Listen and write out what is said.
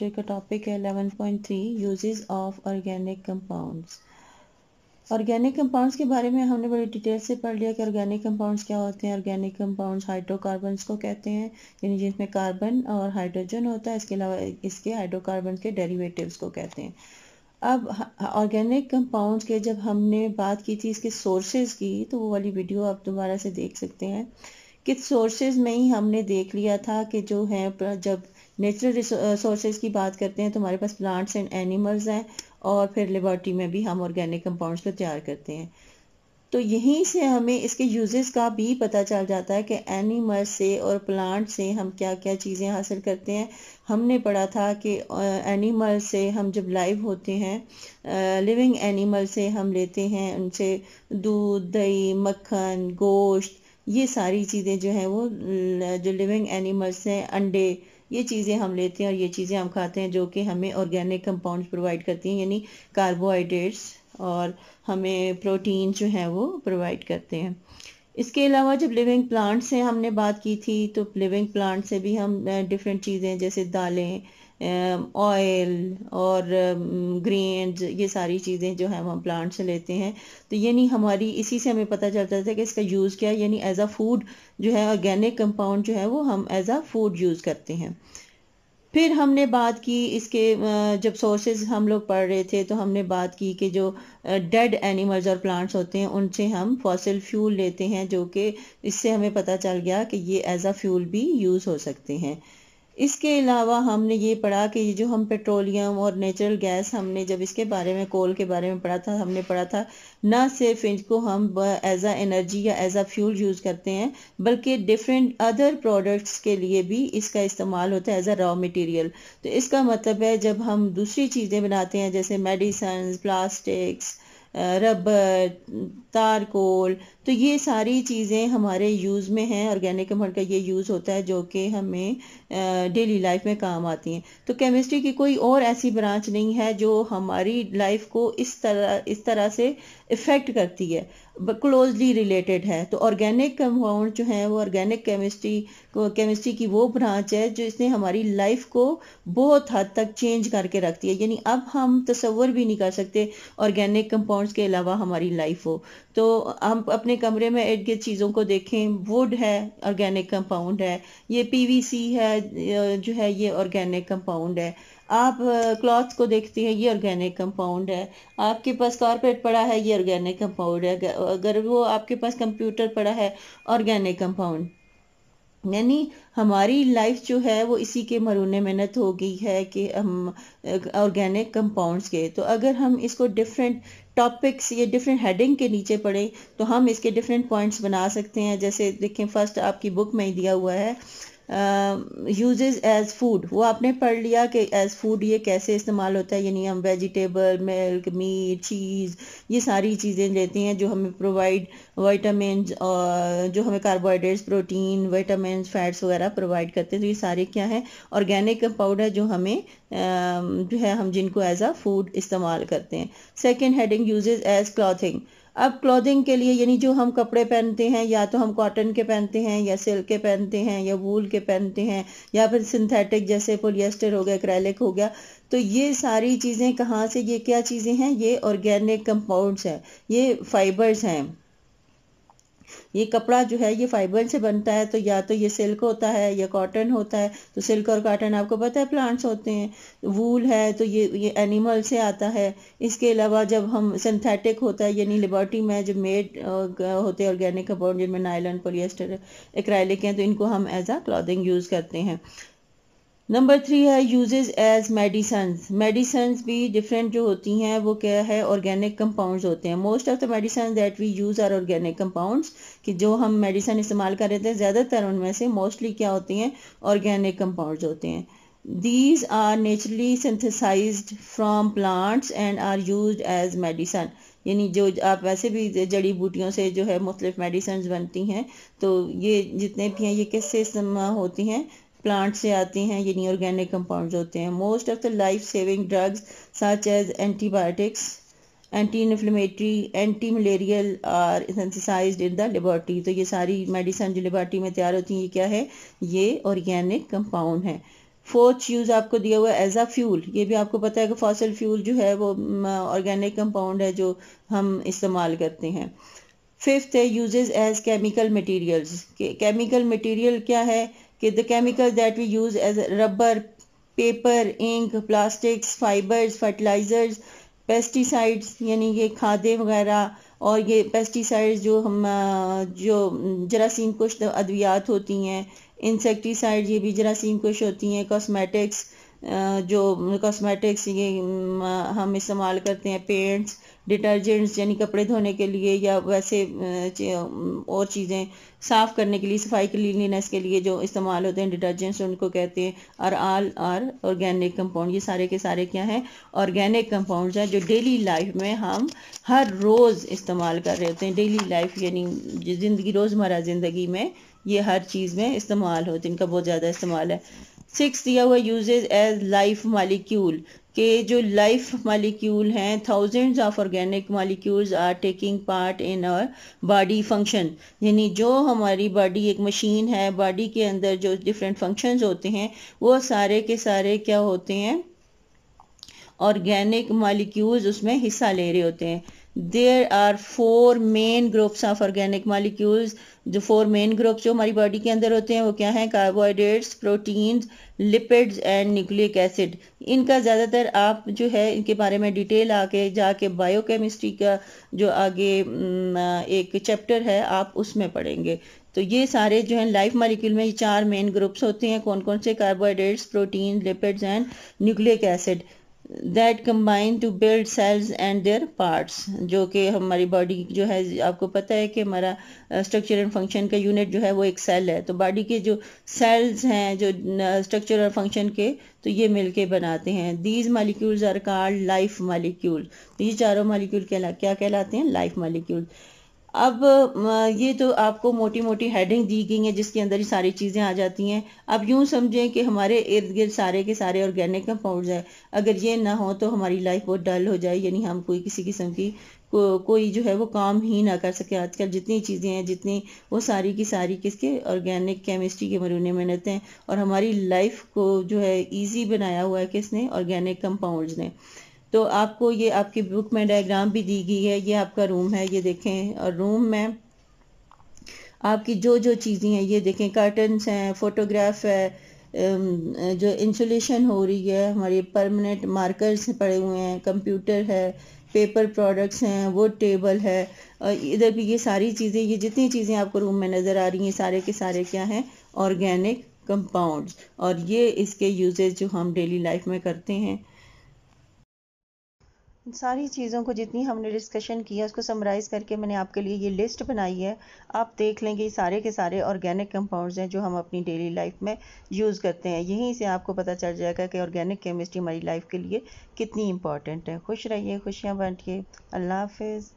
chapter का topic है 11.3 uses of organic compounds organic compounds के बारे में हमने बड़ी डिटेल से पढ़ लिया कि ऑर्गेनिक कंपाउंड्स क्या होते हैं ऑर्गेनिक कंपाउंड्स हाइड्रोकार्बन को कहते हैं यानी जिसमें कार्बन और हाइड्रोजन होता है इसके अलावा इसके हाइड्रोकार्बन के डेरिवेटिव्स को कहते हैं अब ऑर्गेनिक कंपाउंड्स के जब हमने बात की थी इसके सोर्सेज की तो वो वाली वीडियो आप दोबारा से देख सकते हैं कि सोर्सेज में ही हमने देख लिया था कि जो है जब नेचुरल रिसोर्सेज की बात करते हैं तो हमारे पास प्लांट्स एंड एनिमल्स हैं और फिर लेबॉर्टरी में भी हम ऑर्गेनिक कंपाउंड्स को तैयार करते हैं तो यहीं से हमें इसके यूजेस का भी पता चल जाता है कि एनिमल से और प्लांट से हम क्या क्या चीज़ें हासिल करते हैं हमने पढ़ा था कि एनिमल से हम जब लाइव होते हैं लिविंग एनिमल से हम लेते हैं उनसे दूध दही मक्खन गोश्त ये सारी चीज़ें जो हैं वो जो लिविंग एनिमल्स हैं अंडे ये चीज़ें हम लेते हैं और ये चीज़ें हम खाते हैं जो कि हमें ऑर्गेनिक कंपाउंड्स प्रोवाइड करती हैं यानी कार्बोहाइड्रेट्स और हमें प्रोटीन जो हैं वो प्रोवाइड करते हैं इसके अलावा जब लिविंग प्लांट से हमने बात की थी तो लिविंग प्लांट से भी हम डिफरेंट चीज़ें जैसे दालें ऑयल um, और ग्रेन्स um, ये सारी चीज़ें जो है हम प्लांट से लेते हैं तो यानी हमारी इसी से हमें पता चलता था कि इसका यूज़ क्या है यानी एज अ फूड जो है ऑर्गेनिक कंपाउंड जो है वो हम एज अ फूड यूज़ करते हैं फिर हमने बात की इसके uh, जब सोर्सेज हम लोग पढ़ रहे थे तो हमने बात की कि जो डेड uh, एनिमल्स और प्लांट्स होते हैं उनसे हम फॉसिल फ्यूल लेते हैं जो कि इससे हमें पता चल गया कि ये एज अ फ्यूल भी यूज़ हो सकते हैं इसके अलावा हमने ये पढ़ा कि ये जो हम पेट्रोलियम और नेचुरल गैस हमने जब इसके बारे में कोल के बारे में पढ़ा था हमने पढ़ा था ना सिर्फ इनको हम एज आ एनर्जी या एज आ फ्यूल यूज़ करते हैं बल्कि डिफरेंट अदर प्रोडक्ट्स के लिए भी इसका इस्तेमाल होता है एज आ रॉ मटेरियल तो इसका मतलब है जब हम दूसरी चीज़ें बनाते हैं जैसे मेडिसन प्लास्टिक्स रबर तारकोल तो ये सारी चीज़ें हमारे यूज़ में हैं ऑर्गेनिक कंपाउंड का ये यूज़ होता है जो कि हमें डेली लाइफ में काम आती हैं तो केमिस्ट्री की कोई और ऐसी ब्रांच नहीं है जो हमारी लाइफ को इस तरह इस तरह से इफ़ेक्ट करती है क्लोजली रिलेटेड है तो ऑर्गेनिक कंपाउंड जो है वो ऑर्गेनिक केमिस्ट्री केमिस्ट्री की वो ब्रांच है जो इसने हमारी लाइफ को बहुत हद तक चेंज करके रखती है यानी अब हम तस्वर भी नहीं कर सकते ऑर्गेनिक कंपाउंड्स के अलावा हमारी लाइफ हो तो हम अपने अपने कमरे में एड गिर्द चीज़ों को देखें वुड है ऑर्गेनिक कंपाउंड है ये पीवीसी है जो है ये ऑर्गेनिक कंपाउंड है आप क्लॉथ को देखते हैं ये ऑर्गेनिक कंपाउंड है आपके पास कारपेट पड़ा है ये ऑर्गेनिक कंपाउंड है अगर वो आपके पास कंप्यूटर पड़ा है ऑर्गेनिक कंपाउंड यानी हमारी लाइफ जो है वो इसी के मरूने मेहनत हो गई है कि हम ऑर्गेनिक कंपाउंड्स के तो अगर हम इसको डिफरेंट टॉपिक्स या डिफरेंट हेडिंग के नीचे पढ़ें तो हम इसके डिफरेंट पॉइंट्स बना सकते हैं जैसे देखें फर्स्ट आपकी बुक में ही दिया हुआ है यूजेज एज फूड वो आपने पढ़ लिया कि एज फूड ये कैसे इस्तेमाल होता है यानी हम वेजिटेबल मिल्क मीट चीज़ ये सारी चीज़ें लेते हैं जो हमें प्रोवाइड वाइटामिन जो हमें कार्बोहाइड्रेट्स प्रोटीन वाइटामिन फैट्स वगैरह प्रोवाइड करते हैं तो ये सारे क्या है ऑर्गेनिक पाउडर जो हमें जो है हम जिनको एज अ फूड इस्तेमाल करते हैं second heading uses as clothing अब क्लोथिंग के लिए यानी जो हम कपड़े पहनते हैं या तो हम कॉटन के पहनते हैं या सिल्क के पहनते हैं या वूल के पहनते हैं या फिर सिंथेटिक जैसे पोलिएस्टर हो गया क्रैलिक हो गया तो ये सारी चीज़ें कहाँ से ये क्या चीज़ें हैं ये ऑर्गेनिक कंपाउंड्स हैं ये फाइबर्स हैं ये कपड़ा जो है ये फाइबर से बनता है तो या तो ये सिल्क होता है या कॉटन होता है तो सिल्क और काटन आपको पता है प्लांट्स होते हैं वूल है तो ये ये एनिमल से आता है इसके अलावा जब हम सिंथेटिक होता है यानी लिबर्टी में जो मेड होते हैं ऑर्गेनिक कपड़ों जिनमें नायलन पोलिएस्टर एक्राइलिक हैं तो इनको हम एज आ क्लॉदिंग यूज़ करते हैं नंबर थ्री है यूजेज एज मेडिसन मेडिसन भी डिफरेंट जो होती हैं वो क्या है ऑर्गेनिक कंपाउंड्स होते हैं most of the medicine that we use are organic compounds कि जो हम मेडिसन इस्तेमाल कर रहे थे ज़्यादातर उनमें से मोस्टली क्या होती हैं ऑर्गेनिक कंपाउंड्स होते हैं these are naturally synthesize from plants and are use as medicine यानी जो आप वैसे भी जड़ी बूटियों से जो है मुख्तलिफ मेडिसन्स बनती हैं तो ये जितने भी हैं ये किससे होती हैं प्लांट से आती हैं ये ऑर्गेनिक कंपाउंड्स होते हैं most of the life saving drugs such as antibiotics anti inflammatory anti malarial are synthesize in the laboratory तो ये सारी मेडिसन जो लेबॉर्ट्री में तैयार होती हैं ये क्या है ये ऑर्गेनिक कंपाउंड है फोर्थ यूज़ आपको दिया हुआ है एज आ फ्यूल ये भी आपको पता है कि फॉसल फ्यूल जो है वो ऑर्गेनिक कंपाउंड है जो हम इस्तेमाल करते हैं फिफ्थ है uses as chemical materials chemical material क्या है कि the chemical that we use as rubber paper ink plastics fibres fertilisers pesticides यानी ये खादे वगैरह और ये पेस्टिसाइड्स जो हम जो जरासीम कुश अद्वियात होती हैं इंसेक्टिसाइड ये भी जरासीम कुश होती हैं कॉस्मेटिक्स जो कॉस्मेटिक्स ये हम इस्तेमाल करते हैं पेंट्स डिटर्जेंट्स यानी कपड़े धोने के लिए या वैसे और चीज़ें साफ़ करने के लिए सफाई क्लिनलीनेस के लिए जो इस्तेमाल होते हैं डिटर्जेंट्स उनको कहते हैं और आल आर ऑर्गेनिक कंपाउंड ये सारे के सारे क्या हैं ऑर्गेनिक कंपाउंड्स हैं जो डेली लाइफ में हम हर रोज़ इस्तेमाल कर रहे होते हैं डेली लाइफ यानी ज़िंदगी रोज़मर्रा ज़िंदगी में ये हर चीज़ में इस्तेमाल होते हैं इनका बहुत ज़्यादा इस्तेमाल है सिक्स दिया हुआ यूजेज एज लाइफ मालिक्यूल के जो लाइफ मालिक्यूल हैं thousands of organic molecules are taking part in our body function यानी जो हमारी बॉडी एक मशीन है बॉडी के अंदर जो डिफरेंट फंक्शंस होते हैं वो सारे के सारे क्या होते हैं ऑर्गेनिक मालिक्यूल्स उसमें हिस्सा ले रहे होते हैं there are four main groups of organic molecules जो फोर मेन ग्रुप्स जो हमारी बॉडी के अंदर होते हैं वो क्या हैं carbohydrates proteins lipids and nucleic acid इनका ज़्यादातर आप जो है इनके बारे में डिटेल आके जाके बायोकेमिस्ट्री का जो आगे एक चैप्टर है आप उसमें पढ़ेंगे तो ये सारे जो है लाइफ मालिक्यूल में ये चार मेन ग्रुप्स होते हैं कौन कौन से carbohydrates protein lipids and nucleic acid that combine to build cells and their parts जो कि हमारी बॉडी जो है आपको पता है कि हमारा स्ट्रक्चर एंड फंक्शन का यूनिट जो है वो एक सेल है तो बॉडी के जो सेल्स हैं जो स्ट्रक्चर और फंक्शन के तो ये मिलके बनाते हैं these molecules are called life molecule ये चारों मालिक्यूल कहला क्या कहलाते हैं लाइफ मालिक्यूल अब ये तो आपको मोटी मोटी हेडिंग दी गई हैं जिसके अंदर ही सारी चीज़ें आ जाती हैं अब यूँ समझें कि हमारे इर्द गिर्द सारे के सारे ऑर्गेनिक कंपाउंड हैं अगर ये ना हो तो हमारी लाइफ बहुत डल हो जाए यानी हम कोई किसी किस्म की को, कोई जो है वो काम ही ना कर सके आजकल जितनी चीज़ें हैं जितनी वो सारी की सारी किसके ऑर्गेनिक केमिस्ट्री के मरूने में रहते हैं और हमारी लाइफ को जो है ईजी बनाया हुआ है किसने ऑर्गेनिक कंपाउंड ने तो आपको ये आपकी बुक में डायग्राम भी दी गई है ये आपका रूम है ये देखें और रूम में आपकी जो जो चीज़ें हैं ये देखें कर्टन्स हैं फोटोग्राफ है जो इंसुलेशन हो रही है हमारे परमानेंट मार्कर्स पड़े हुए हैं कंप्यूटर है पेपर प्रोडक्ट्स हैं वो टेबल है और इधर भी ये सारी चीज़ें ये जितनी चीज़ें आपको रूम में नज़र आ रही हैं सारे के सारे क्या हैं ऑर्गेनिक कंपाउंड्स और ये इसके यूजेज जो हम डेली लाइफ में करते हैं सारी चीज़ों को जितनी हमने डिस्कशन किया उसको समराइज़ करके मैंने आपके लिए ये लिस्ट बनाई है आप देख लेंगे सारे के सारे ऑर्गेनिक कंपाउंड्स हैं जो हम अपनी डेली लाइफ में यूज़ करते हैं यहीं से आपको पता चल जाएगा कि ऑर्गेनिक केमिस्ट्री हमारी लाइफ के लिए कितनी इंपॉर्टेंट है खुश रहिए खुशियाँ बांटिए अल्लाह हाफिज़